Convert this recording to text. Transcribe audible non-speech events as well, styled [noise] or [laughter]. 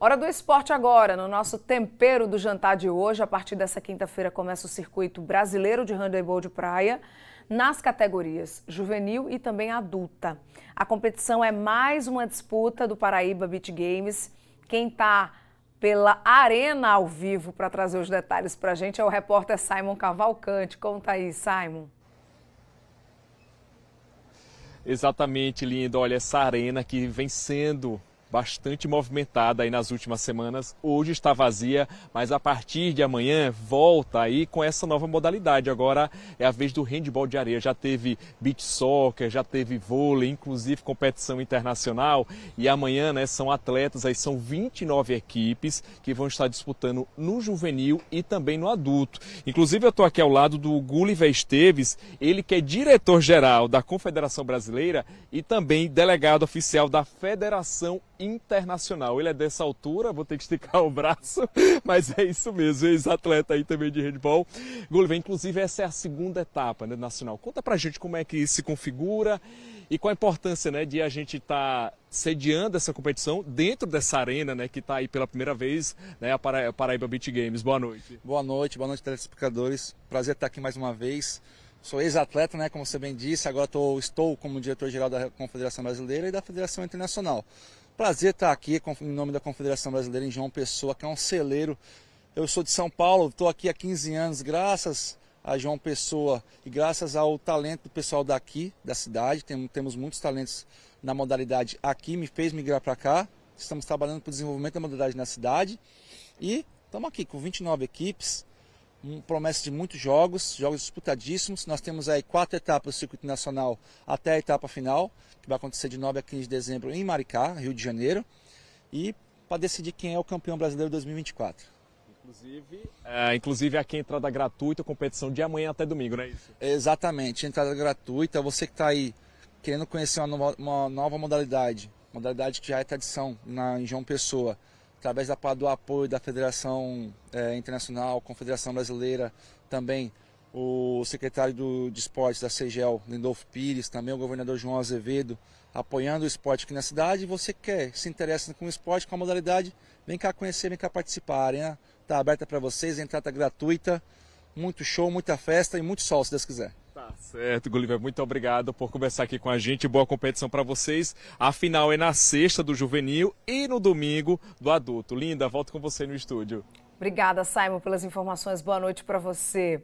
Hora do esporte agora, no nosso tempero do jantar de hoje. A partir dessa quinta-feira começa o circuito brasileiro de handebol de praia nas categorias juvenil e também adulta. A competição é mais uma disputa do Paraíba Beach Games. Quem está pela Arena ao vivo para trazer os detalhes para a gente é o repórter Simon Cavalcante. Conta aí, Simon. Exatamente, lindo. Olha, essa arena que vem sendo bastante movimentada aí nas últimas semanas. Hoje está vazia, mas a partir de amanhã volta aí com essa nova modalidade. Agora é a vez do handball de areia. Já teve beach soccer, já teve vôlei, inclusive competição internacional. E amanhã, né, são atletas aí, são 29 equipes que vão estar disputando no juvenil e também no adulto. Inclusive, eu estou aqui ao lado do Gulliver Esteves, ele que é diretor-geral da Confederação Brasileira e também delegado oficial da Federação internacional. Ele é dessa altura, vou ter que esticar o braço, [laughs] mas é isso mesmo, ex-atleta aí também de handball. Gulliver, inclusive essa é a segunda etapa né, nacional. Conta pra gente como é que se configura e qual a importância né, de a gente estar tá sediando essa competição dentro dessa arena né, que está aí pela primeira vez, né, a, Para Paraíba Beach Games. Boa noite. Boa noite, boa noite telespectadores. Prazer estar aqui mais uma vez. Sou ex-atleta, né, como você bem disse, agora tô, estou como diretor-geral da Confederação Brasileira e da Federação Internacional. Prazer estar aqui em nome da Confederação Brasileira em João Pessoa, que é um celeiro. Eu sou de São Paulo, estou aqui há 15 anos, graças a João Pessoa e graças ao talento do pessoal daqui, da cidade. Tem, temos muitos talentos na modalidade aqui, me fez migrar para cá. Estamos trabalhando para o desenvolvimento da modalidade na cidade e estamos aqui com 29 equipes, um promessa de muitos jogos, jogos disputadíssimos. Nós temos aí quatro etapas do circuito nacional até a etapa final, que vai acontecer de 9 a 15 de dezembro em Maricá, Rio de Janeiro, e para decidir quem é o campeão brasileiro 2024. Inclusive, é, inclusive aqui entrada gratuita, competição de amanhã até domingo, não é isso? Exatamente, entrada gratuita. Você que está aí querendo conhecer uma nova, uma nova modalidade, modalidade que já é tradição na, em João Pessoa, através da, do apoio da Federação é, Internacional, Confederação Brasileira, também o secretário do, de esportes da CEGEL, Lindolfo Pires, também o governador João Azevedo, apoiando o esporte aqui na cidade. Você quer, se interessa com o esporte, com a modalidade, vem cá conhecer, vem cá participar. Está né? aberta para vocês, a entrada tá gratuita, muito show, muita festa e muito sol, se Deus quiser. Tá certo, Gulliver, muito obrigado por conversar aqui com a gente. Boa competição para vocês. A final é na sexta do juvenil e no domingo do adulto. Linda, volto com você no estúdio. Obrigada, Simon, pelas informações. Boa noite para você.